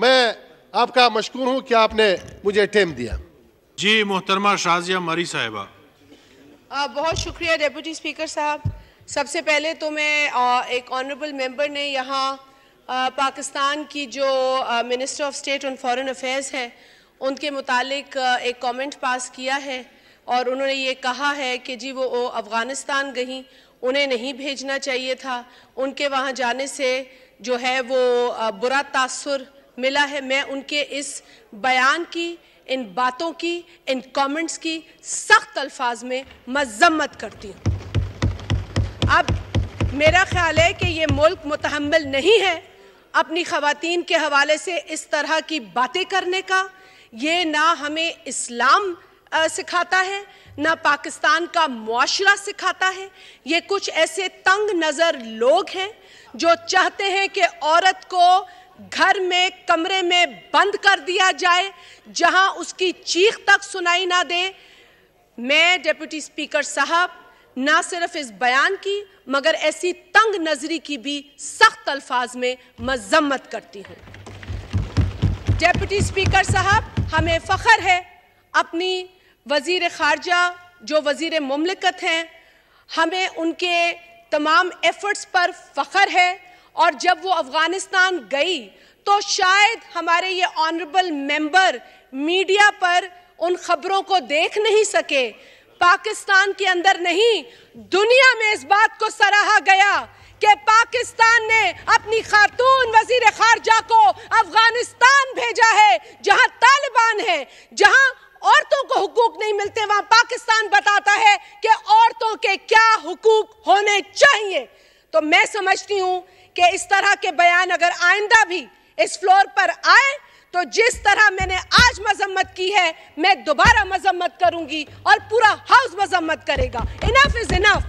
मैं आपका मशकूर हूँ कि आपने मुझे टेम दिया जी मोहतरमा शाजिया मरी साहिबा बहुत शुक्रिया डेप्यूटी स्पीकर साहब सबसे पहले तो मैं आ, एक ऑनरेबल मेंबर ने यहाँ पाकिस्तान की जो minister of state on foreign affairs हैं उनके मुतालिक एक कमेंट पास किया है और उन्होंने ये कहा है कि जी वो अफ़गानिस्तान गई उन्हें नहीं भेजना चाहिए था उनके वहाँ जाने से जो है वो बुरा तासर मिला है मैं उनके इस बयान की इन बातों की इन कमेंट्स की सख्त अल्फाज में मजम्मत करती हूँ अब मेरा ख्याल है कि ये मुल्क मुतहमल नहीं है अपनी खातन के हवाले से इस तरह की बातें करने का ये ना हमें इस्लाम सिखाता है ना पाकिस्तान का मुआरा सिखाता है ये कुछ ऐसे तंग नज़र लोग हैं जो चाहते हैं कि औरत को घर में कमरे में बंद कर दिया जाए जहां उसकी चीख तक सुनाई ना दे मैं डिप्टी स्पीकर साहब ना सिर्फ इस बयान की मगर ऐसी तंग नजरी की भी सख्त अल्फाज में मजम्मत करती हूँ डिप्टी स्पीकर साहब हमें फ़ख्र है अपनी वजीर ख़ारजा जो वजीर ममलिकत हैं हमें उनके तमाम एफर्ट्स पर फ़ख्र है और जब वो अफगानिस्तान गई तो शायद हमारे ये ऑनरेबल मेंबर मीडिया पर उन खबरों को देख नहीं सके पाकिस्तान के अंदर नहीं दुनिया में इस बात को सराहा गया कि पाकिस्तान ने अपनी खातून वजीर खारजा को अफगानिस्तान भेजा है जहां तालिबान है जहां औरतों को हुकूक नहीं मिलते वहां पाकिस्तान बताता है कि औरतों के क्या हुकूक होने चाहिए तो मैं समझती हूं कि इस तरह के बयान अगर आइंदा भी इस फ्लोर पर आए तो जिस तरह मैंने आज मजम्मत की है मैं दोबारा मजम्मत करूंगी और पूरा हाउस मजम्मत करेगा इनफ इज इनफ